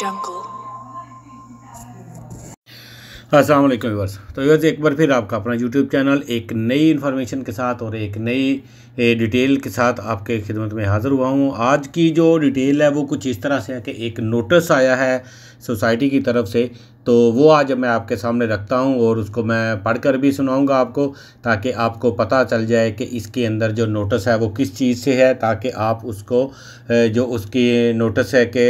jungle. Aslam तो viewers एक बार फिर आपका अपना यूट्यूब चैनल एक नई इन्फॉर्मेशन के साथ और एक नई डिटेल के साथ आपके खिदमत में हाज़िर हुआ हूँ आज की जो डिटेल है वो कुछ इस तरह से है कि एक नोटिस आया है सोसाइटी की तरफ से तो वो आज मैं आपके सामने रखता हूँ और उसको मैं पढ़कर भी सुनाऊँगा आपको ताकि आपको पता चल जाए कि इसके अंदर जो नोटिस है वो किस चीज़ से है ताकि आप उसको जो उसकी नोटिस है कि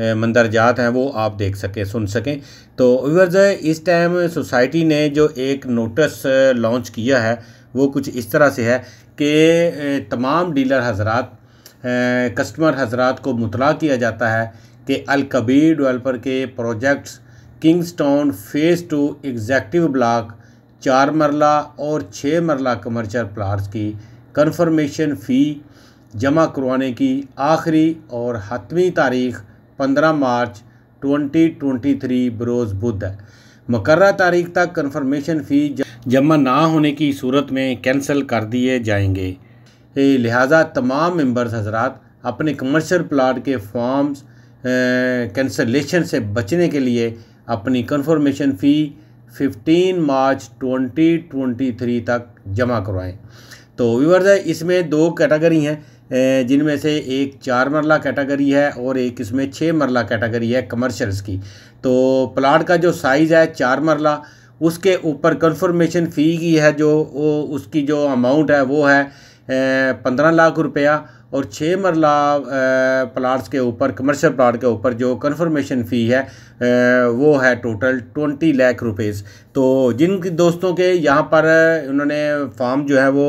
मंदरजात हैं वो आप देख सकें सुन सकें तो व्यूअर्स इस टाइम सोसाइटी ने जो एक नोटिस लॉन्च किया है वो कुछ इस तरह से है कि तमाम डीलर हजरात कस्टमर हजरात को मुतला किया जाता है कि अलकबीर डेवलपर के projects Kingstown phase two executive block चार मरला और छः मरला कमर्शल प्लाट्स की कन्फर्मेशन फ़ी जमा करवाने की आखिरी और हतमी तारीख़ 15 मार्च 2023 बरोज़ बुध है मुकर तारीख तक कन्फर्मेशन फ़ी जमा ना होने की सूरत में कैंसिल कर दिए जाएंगे लिहाजा तमाम मेम्बर्स हजरात अपने कमर्शल प्लाट के फॉर्म्स कैंसलेशन से बचने के लिए अपनी कन्फर्मेशन फ़ी 15 मार्च 2023 तक जमा करवाएं तो व्यूवर्स इसमें दो कैटेगरी हैं जिनमें से एक चार मरला कैटेगरी है और एक इसमें छः मरला कैटेगरी है कमर्शल्स की तो प्लाट का जो साइज़ है चार मरला उसके ऊपर कन्फर्मेशन फ़ी की है जो वो उसकी जो अमाउंट है वो है पंद्रह लाख रुपया और छः मरला प्लाट्स के ऊपर कमर्शियल प्लाट के ऊपर जो कन्फर्मेशन फ़ी है वो है टोटल ट्वेंटी लाख रुपीस तो जिन दोस्तों के यहाँ पर उन्होंने फार्म जो है वो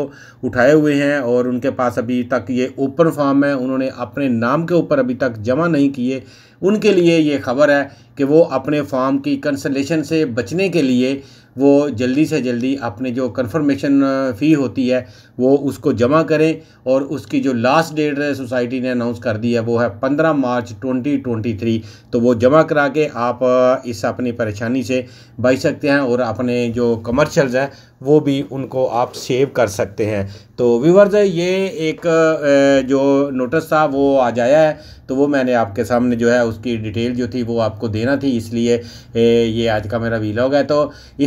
उठाए हुए हैं और उनके पास अभी तक ये ओपन फार्म है उन्होंने अपने नाम के ऊपर अभी तक जमा नहीं किए उनके लिए ये खबर है कि वो अपने फार्म की कंसलेशन से बचने के लिए वो जल्दी से जल्दी अपने जो कन्फर्मेशन फ़ी होती है वो उसको जमा करें और उसकी जो लास्ट डेट सोसाइटी ने अनाउंस कर दी है वो है पंद्रह मार्च ट्वेंटी ट्वेंटी थ्री तो वो जमा करा के आप इस अपनी परेशानी से बच सकते हैं और अपने जो कमर्शल्स हैं वो भी उनको आप सेव कर सकते हैं तो व्यूवर्स ये एक जो नोटिस था वो आ जाया है तो वो मैंने आपके सामने जो है उसकी डिटेल जो थी वो आपको देना थी इसलिए ये आज का मेरा वीलॉग है तो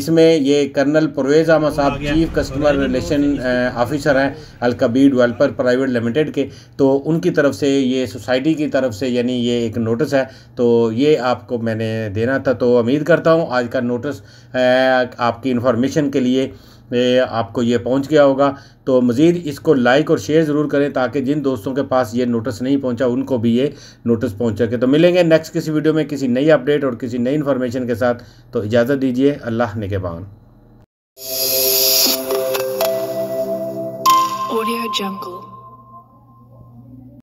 इसमें ये कर्नल परवेज़ अहमद साहब चीफ कस्टमर रिलेशन ऑफिसर हैं अलकबी डेवलपर प्राइवेट लिमिटेड के तो उनकी तरफ से ये सोसाइटी की तरफ से यानी ये एक नोटिस है तो ये आपको मैंने देना था तो उम्मीद करता हूँ आज का नोटिस आपकी इन्फॉर्मेशन के लिए आपको ये पहुंच गया होगा तो मज़ीद इसको लाइक और शेयर ज़रूर करें ताकि जिन दोस्तों के पास ये नोटिस नहीं पहुंचा उनको भी ये नोटिस पहुँच सके तो मिलेंगे नेक्स्ट किसी वीडियो में किसी नई अपडेट और किसी नई इन्फॉर्मेशन के साथ तो इजाज़त दीजिए अल्लाह ने के जंगल